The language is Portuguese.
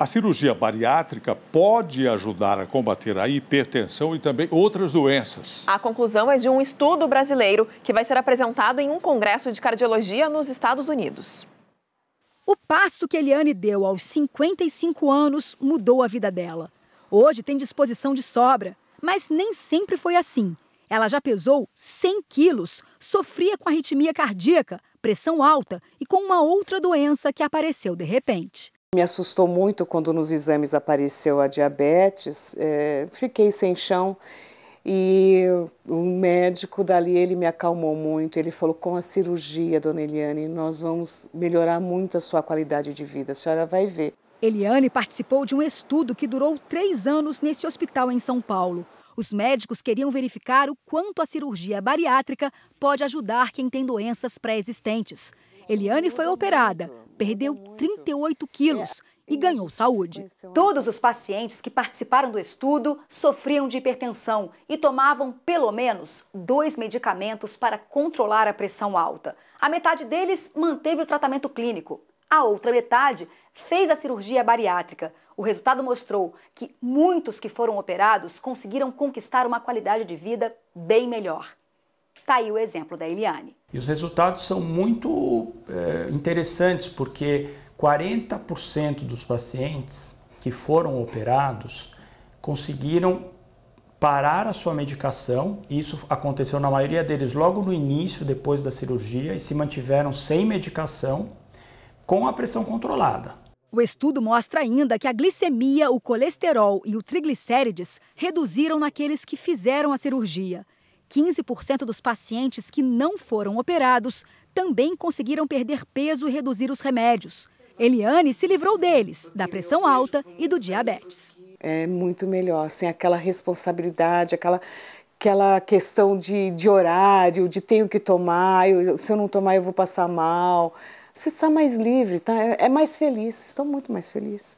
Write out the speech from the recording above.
A cirurgia bariátrica pode ajudar a combater a hipertensão e também outras doenças. A conclusão é de um estudo brasileiro que vai ser apresentado em um congresso de cardiologia nos Estados Unidos. O passo que Eliane deu aos 55 anos mudou a vida dela. Hoje tem disposição de sobra, mas nem sempre foi assim. Ela já pesou 100 quilos, sofria com arritmia cardíaca, pressão alta e com uma outra doença que apareceu de repente. Me assustou muito quando nos exames apareceu a diabetes, é, fiquei sem chão e o médico dali ele me acalmou muito. Ele falou: com a cirurgia, dona Eliane, nós vamos melhorar muito a sua qualidade de vida, a senhora vai ver. Eliane participou de um estudo que durou três anos nesse hospital em São Paulo. Os médicos queriam verificar o quanto a cirurgia bariátrica pode ajudar quem tem doenças pré-existentes. Eliane foi operada, perdeu 38 quilos e ganhou saúde. Todos os pacientes que participaram do estudo sofriam de hipertensão e tomavam pelo menos dois medicamentos para controlar a pressão alta. A metade deles manteve o tratamento clínico. A outra metade fez a cirurgia bariátrica. O resultado mostrou que muitos que foram operados conseguiram conquistar uma qualidade de vida bem melhor. Está aí o exemplo da Eliane. E os resultados são muito é, interessantes, porque 40% dos pacientes que foram operados conseguiram parar a sua medicação. Isso aconteceu na maioria deles logo no início, depois da cirurgia, e se mantiveram sem medicação com a pressão controlada. O estudo mostra ainda que a glicemia, o colesterol e o triglicérides reduziram naqueles que fizeram a cirurgia. 15% dos pacientes que não foram operados também conseguiram perder peso e reduzir os remédios. Eliane se livrou deles, da pressão alta e do diabetes. É muito melhor, sem assim, aquela responsabilidade, aquela, aquela questão de, de horário, de tenho que tomar, eu, se eu não tomar eu vou passar mal. Você está mais livre, tá? É, é mais feliz. Estou muito mais feliz.